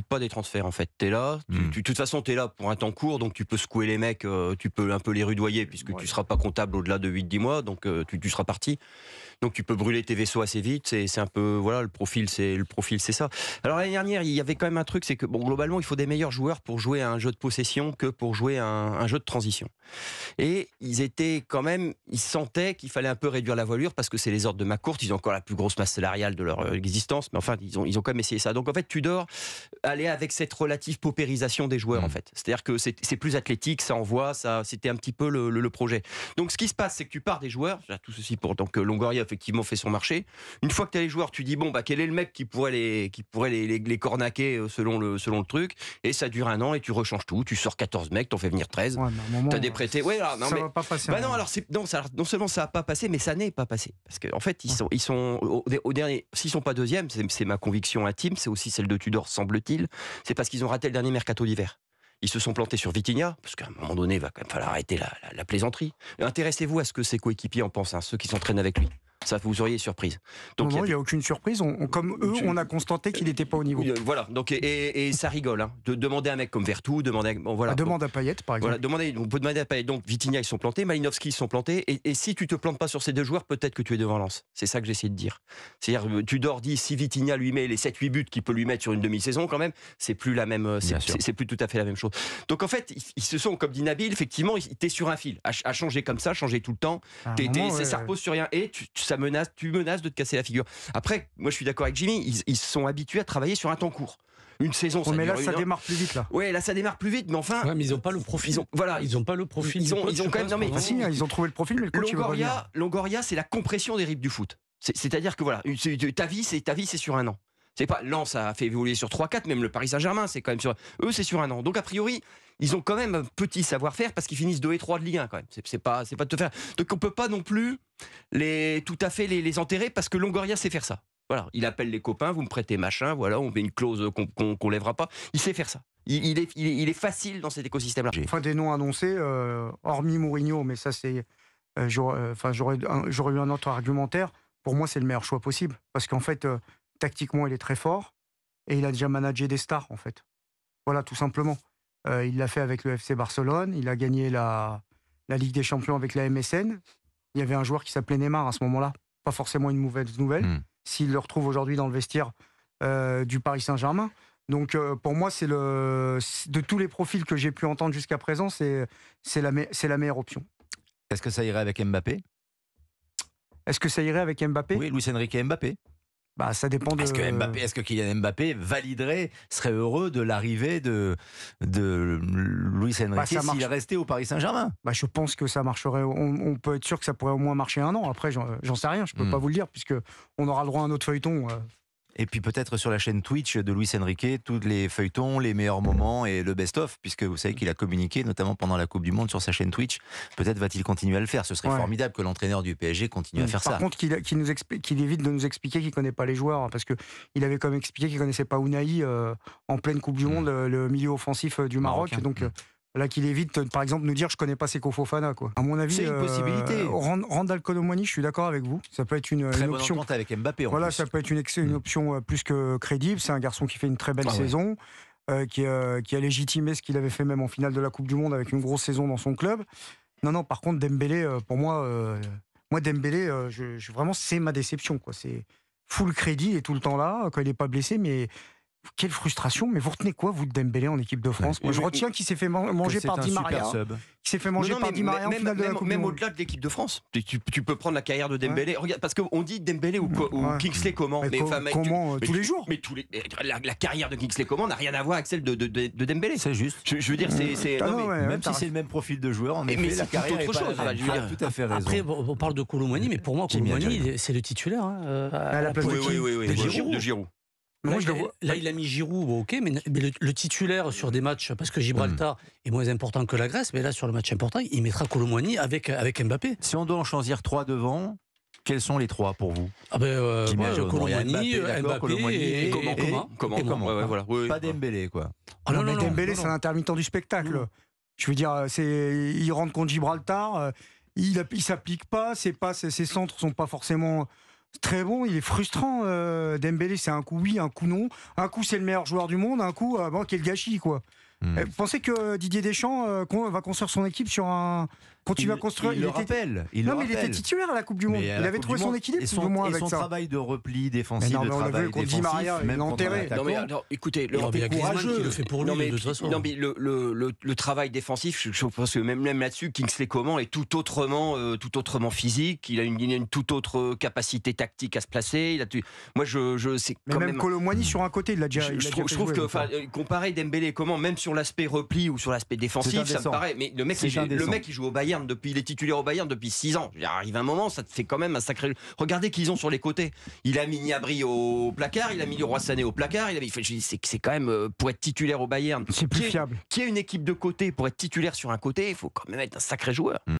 pas des transferts en fait. T'es là, tu, es hmm. tu, de toute façon tu es là pour un temps court, donc tu peux secouer les mecs, euh, tu peux un peu les rudoyer puisque tu seras pas comptable au-delà de 8-10 mois, donc euh, tu, seras parti. Donc tu peux brûler tes vaisseaux assez vite. C'est un peu voilà le profil, c'est le profil, c'est ça. Alors l'année dernière, il y avait quand même un truc, c'est que bon globalement il faut des meilleurs joueurs pour jouer à un jeu de possession que pour jouer à un, jeu de transition. Et ils étaient quand même, ils sentaient qu'il fallait un peu réduire la voilure parce que c'est les ordres de ma courte. Ils ont encore la plus grosse masse salariale de leur euh, existence, mais enfin ils ont ils ont quand même essayé ça. Donc en fait tu dors aller avec cette relative paupérisation des joueurs, en hmm. fait. C'est-à-dire que c'est plus athlétique, ça envoie, ça, c'était un petit peu le, le, projet. Donc, ce qui se passe, c'est que tu pars des joueurs, tout ceci pour que Longoria, effectivement, fait son marché. Une fois que tu as les joueurs, tu dis, bon, bah, quel est le mec qui pourrait les, qui pourrait les, les, cornaquer euh, selon le, selon le truc Et ça dure un an et tu rechanges tout. Tu sors 14 mecs, t'en fais venir 13. tu t'as des prêtés. non, ça mais, va pas passer. Bah, non, hein. alors, non seulement ça a pas passé, mais ça n'est pas passé. Parce qu'en en fait, ils sont, ils sont au, dernier, s'ils sont pas deuxième, c'est ma conviction intime, c'est aussi celle de Tudor, semble-t-il c'est parce qu'ils ont raté le dernier mercato d'hiver. Ils se sont plantés sur Vitinha, parce qu'à un moment donné, il va falloir arrêter la, la, plaisanterie. Intéressez-vous à ce que ses coéquipiers en pensent, à hein, ceux qui s'entraînent avec lui ça vous auriez surprise. Donc, non, il n'y a, aucune surprise. comme eux, on a constaté qu'il n'était pas au niveau. Euh, voilà. Donc, et, ça rigole. Hein. De, demander à un mec comme Vertu, demander à, voilà. Ah, demande à Payet, par exemple. Voilà, demander, on peut demander à Payet. Donc, Vitinha, ils sont plantés. Malinowski, ils sont plantés. Et, si tu te plantes pas sur ces deux joueurs, peut-être que tu es devant Lens. C'est ça que j'essaie de dire. C'est-à-dire, euh, tu dors dit, si Vitinha lui met les 7-8 buts qu'il peut lui mettre sur une demi-saison, quand même, c'est plus la même, euh, c'est plus tout à fait la même chose. Donc, en fait, ils, se sont, comme dit Nabil, effectivement, es sur un fil. À, changer comme ça, changer tout le temps. Ah, ça repose sur rien. Et tu, tu tu menaces de te casser la figure. Après, moi je suis d'accord avec Jimmy, ils, sont habitués à travailler sur un temps court. Une saison, ça Mais là, ça démarre plus vite, là. Ouais, là, ça démarre plus vite, mais enfin. Ouais, mais ils n'ont pas le profil. Ils voilà. Ils n'ont pas le profil. Ils ont, quand même. Ah, ils ont trouvé le profil, mais Longoria, Longoria c'est la compression des rips du foot. C'est-à-dire que voilà, ta vie, c'est ta vie, c'est sur un an. C'est pas Lens a fait évoluer sur 3-4, même le Paris Saint-Germain, c'est quand même sur eux, c'est sur un an. Donc a priori, ils ont quand même un petit savoir-faire parce qu'ils finissent 2 et 3 de Ligue 1 quand même. C'est pas, c'est pas de te faire. Donc on peut pas non plus les tout à fait les, les enterrer parce que Longoria sait faire ça. Voilà, il appelle les copains, vous me prêtez machin, voilà, on met une clause qu'on qu'on lèvera pas. Il sait faire ça. Il, il, est, il, est, facile dans cet écosystème-là. Enfin, des noms annoncés, euh, hormis Mourinho, mais ça c'est, euh, euh, enfin j'aurais, j'aurais eu un autre argumentaire. Pour moi, c'est le meilleur choix possible parce qu'en fait, tactiquement, il est très fort. Et il a déjà managé des stars, en fait. Voilà, tout simplement. Euh, il l'a fait avec le FC Barcelone. Il a gagné la, Ligue des Champions avec la MSN. Il y avait un joueur qui s'appelait Neymar à ce moment-là. Pas forcément une mauvaise nouvelle. Hmm. S'il le retrouve aujourd'hui dans le vestiaire euh, du Paris Saint-Germain. Donc euh, pour moi, c'est le de tous les profils que j'ai pu entendre jusqu'à présent, c'est la, la meilleure option. Est-ce que ça irait avec Mbappé Est-ce que ça irait avec Mbappé Oui, Luis Enrique Mbappé. Bah, ça dépend de... Est-ce que, Mbappé, est-ce Kylian Mbappé validerait, serait heureux de l'arrivée de, de Luis bah, Enrique s'il restait au Paris Saint-Germain bah, Je pense que ça marcherait. On, peut être sûr que ça pourrait au moins marcher un an. Après, j'en, sais rien, je ne peux hmm. pas vous le dire, puisque on aura le droit à un autre feuilleton. Euh, et puis peut-être sur la chaîne Twitch de Luis Enrique, tous les feuilletons, les meilleurs moments et le best-of, puisque vous savez mm. qu'il a communiqué, notamment pendant la Coupe du Monde, sur sa chaîne Twitch. Peut-être va-t-il continuer à le faire. Ce serait formidable que l'entraîneur du PSG continue à mm. faire ça. Par contre, qu'il évite de nous expliquer qu'il ne connaît pas les joueurs, parce qu'il avait comme expliqué qu'il ne connaissait pas Unai euh, en pleine Coupe du mm. Monde, euh, le milieu offensif euh, du Maroc là qu'il évite, euh, par exemple, nous dire je connais pas Seko Fofana. Quoi. À mon avis, c'est une euh, possibilité. rendre Randall je suis d'accord avec vous. Ça peut être une, option. avec Mbappé. voilà, ça peut être une, mm. option euh, plus que crédible. C'est un garçon qui fait une très belle ah saison. qui, a légitimé ce qu'il avait fait même en finale de la Coupe du Monde avec une grosse saison dans son club. Non, non, par contre, Dembélé, pour moi, moi je, vraiment, c'est ma déception. Quoi. C'est full crédit et tout le temps là, quand il n'est pas blessé, mais quelle frustration Mais vous retenez quoi, vous, de Dembélé en équipe de France Moi, je retiens qu'il s'est fait manger par hein. Di Maria. Qui s'est fait manger par Di même, même au-delà de l'équipe de France. Tu, peux prendre la carrière de Dembélé. Regarde, parce qu'on dit Dembélé ou, Kingsley comment tous les jours. Mais la, carrière de Kingsley comment n'a rien à voir avec celle de, de, Dembélé. C'est juste. Je, veux dire, c'est ah même si c'est le même profil de joueur, en effet, la carrière autre chose. tout à fait Après, on parle de Colomani, mais pour moi, Colomani, c'est le titulaire. Hein, euh, à la place de Giroud là, il a mis Giroud, ok, mais, le, titulaire sur des matchs, parce que Gibraltar hmm. est moins important que la Grèce, mais là, sur le match important, il mettra Colomboigny avec, avec Mbappé. Si on doit en choisir trois devant, quels sont les trois pour vous ah ben, euh, Mbappé, et, comment, Pas Dembélé, quoi. Ah non, Dembélé, c'est l'intermittent du spectacle. Je veux dire, c'est, il rentre contre Gibraltar, euh, il, ne s'applique pas, ses passes, ses centres sont pas forcément très bon, il est frustrant. Euh, Dembélé, c'est un coup oui, un coup non. Un coup, c'est le meilleur joueur du monde. Un coup, euh, bon, le gâchis, quoi. Hmm. Euh, pensez que euh, Didier Deschamps euh, va construire son équipe sur un. Quand il, construire. Il, le était... rappelle. Il il était titulaire à la Coupe du Monde. Il avait trouvé son équilibre, et son, moins, son travail de repli défensif, non, de travail défensif, Maria, même enterré. Non, mais non, écoutez, le repli courageux. le fait pour lui, mais, de toute façon. Non, mais le, travail défensif, je, pense que même, là-dessus, Kingsley Coman est tout autrement, tout autrement physique. Il a, une, toute autre capacité tactique à se placer. Il Moi, je, je sais. quand même, même... sur un côté, il l'a déjà. Je trouve que hein. comparer Dembélé et Coman, même sur l'aspect repli ou sur l'aspect défensif, ça me paraît. Mais le mec, il, le mec, il joue au Bayern depuis, il est titulaire au Bayern depuis 6 ans. Il arrive un moment, ça te fait quand même un sacré. Regardez qu'ils ont sur les côtés. Il a mis Niabri au placard, il a mis Leroy Sané au placard. Il a mis... C'est quand même euh, pour être titulaire au Bayern. C'est plus fiable. Qui a une équipe de côté pour être titulaire sur un côté, il faut quand même être un sacré joueur. Mm.